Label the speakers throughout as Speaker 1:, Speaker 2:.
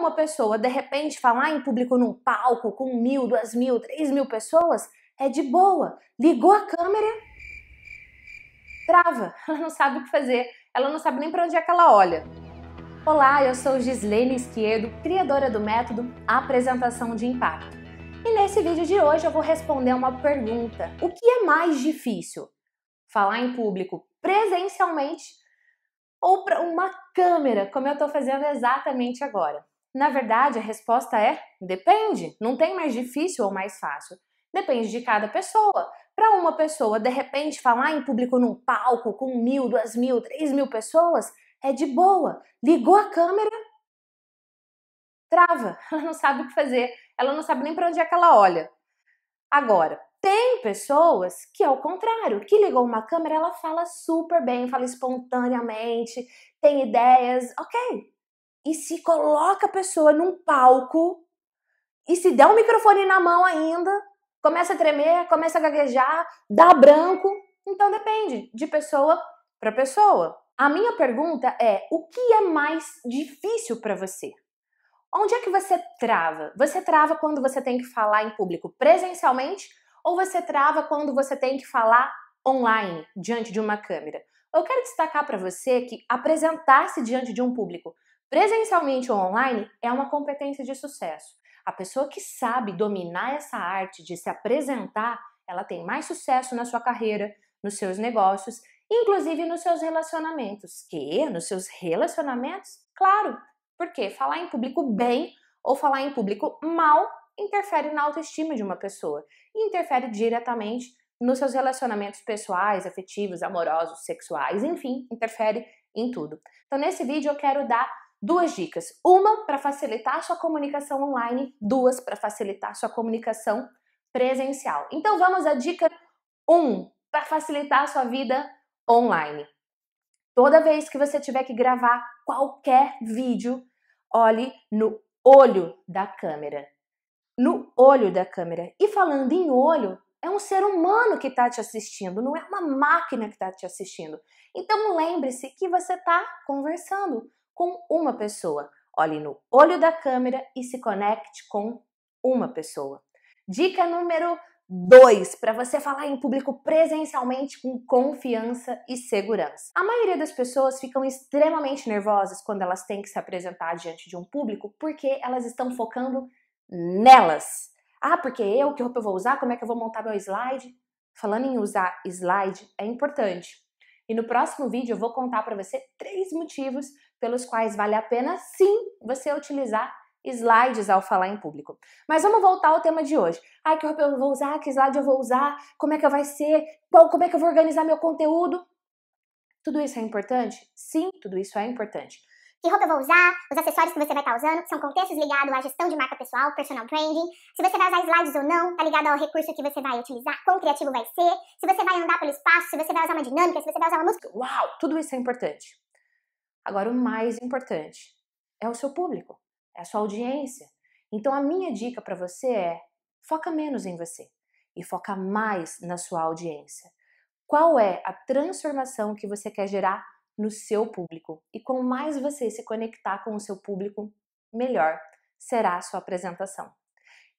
Speaker 1: uma pessoa de repente falar em público num palco com mil, duas mil, três mil pessoas é de boa. Ligou a câmera, trava. Ela não sabe o que fazer, ela não sabe nem para onde é que ela olha. Olá, eu sou Gislene Esquedo, criadora do método Apresentação de Impacto. E nesse vídeo de hoje eu vou responder uma pergunta: o que é mais difícil? Falar em público presencialmente ou para uma câmera, como eu estou fazendo exatamente agora. Na verdade, a resposta é depende. Não tem mais difícil ou mais fácil. Depende de cada pessoa. Para uma pessoa, de repente, falar em público num palco com mil, duas mil, três mil pessoas é de boa. Ligou a câmera, trava. Ela não sabe o que fazer. Ela não sabe nem para onde é que ela olha. Agora, tem pessoas que é o contrário, que ligou uma câmera, ela fala super bem, fala espontaneamente, tem ideias, ok, e se coloca a pessoa num palco e se der um microfone na mão ainda, começa a tremer, começa a gaguejar, dá branco. Então depende de pessoa para pessoa. A minha pergunta é: o que é mais difícil para você? Onde é que você trava? Você trava quando você tem que falar em público presencialmente ou você trava quando você tem que falar online, diante de uma câmera? Eu quero destacar para você que apresentar-se diante de um público Presencialmente ou online é uma competência de sucesso. A pessoa que sabe dominar essa arte de se apresentar, ela tem mais sucesso na sua carreira, nos seus negócios, inclusive nos seus relacionamentos. Que nos seus relacionamentos, claro, porque falar em público bem ou falar em público mal interfere na autoestima de uma pessoa e interfere diretamente nos seus relacionamentos pessoais, afetivos, amorosos, sexuais, enfim, interfere em tudo. Então, nesse vídeo eu quero dar duas dicas. Uma para facilitar a sua comunicação online, duas para facilitar a sua comunicação presencial. Então vamos à dica 1 um, para facilitar a sua vida online. Toda vez que você tiver que gravar qualquer vídeo, olhe no olho da câmera. No olho da câmera. E falando em olho, é um ser humano que está te assistindo, não é uma máquina que está te assistindo. Então lembre-se que você está conversando com uma pessoa. Olhe no olho da câmera e se conecte com uma pessoa. Dica número 2 para você falar em público presencialmente com confiança e segurança. A maioria das pessoas ficam extremamente nervosas quando elas têm que se apresentar diante de um público porque elas estão focando nelas. Ah, porque eu, que roupa eu vou usar, como é que eu vou montar meu slide? Falando em usar slide, é importante. E no próximo vídeo eu vou contar para você três motivos pelos quais vale a pena sim você utilizar slides ao falar em público. Mas vamos voltar ao tema de hoje. Ai, que roupa eu vou usar? Que slide eu vou usar? Como é que vai ser? Qual, como é que eu vou organizar meu conteúdo? Tudo isso é importante? Sim, tudo isso é importante. Que roupa eu vou usar? Os acessórios que você vai estar usando são contextos ligados à gestão de marca pessoal, personal branding. Se você vai usar slides ou não, tá ligado ao recurso que você vai utilizar, quão criativo vai ser, se você vai andar pelo espaço, se você vai usar uma dinâmica, se você vai usar uma música. Uau, tudo isso é importante. Agora, o mais importante é o seu público, é a sua audiência. Então, a minha dica para você é: foca menos em você e foca mais na sua audiência. Qual é a transformação que você quer gerar no seu público? E quanto mais você se conectar com o seu público, melhor será a sua apresentação.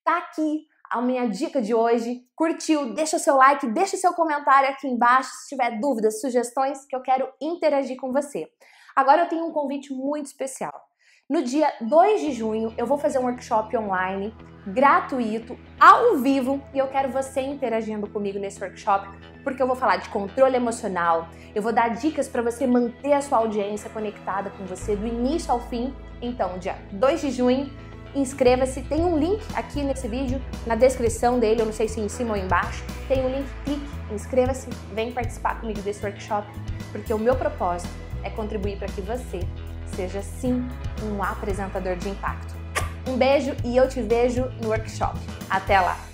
Speaker 1: Tá aqui a minha dica de hoje. Curtiu? Deixa o seu like, deixa o seu comentário aqui embaixo se tiver dúvidas, sugestões, que eu quero interagir com você. Agora eu tenho um convite muito especial. No dia 2 de junho, eu vou fazer um workshop online gratuito, ao vivo, e eu quero você interagindo comigo nesse workshop, porque eu vou falar de controle emocional, eu vou dar dicas para você manter a sua audiência conectada com você do início ao fim. Então, dia 2 de junho, inscreva-se. Tem um link aqui nesse vídeo, na descrição dele, eu não sei se é em cima ou embaixo, tem um link, clique, inscreva-se, vem participar comigo desse workshop, porque o meu propósito é contribuir para que você seja sim um apresentador de impacto. Um beijo e eu te vejo no workshop. Até lá!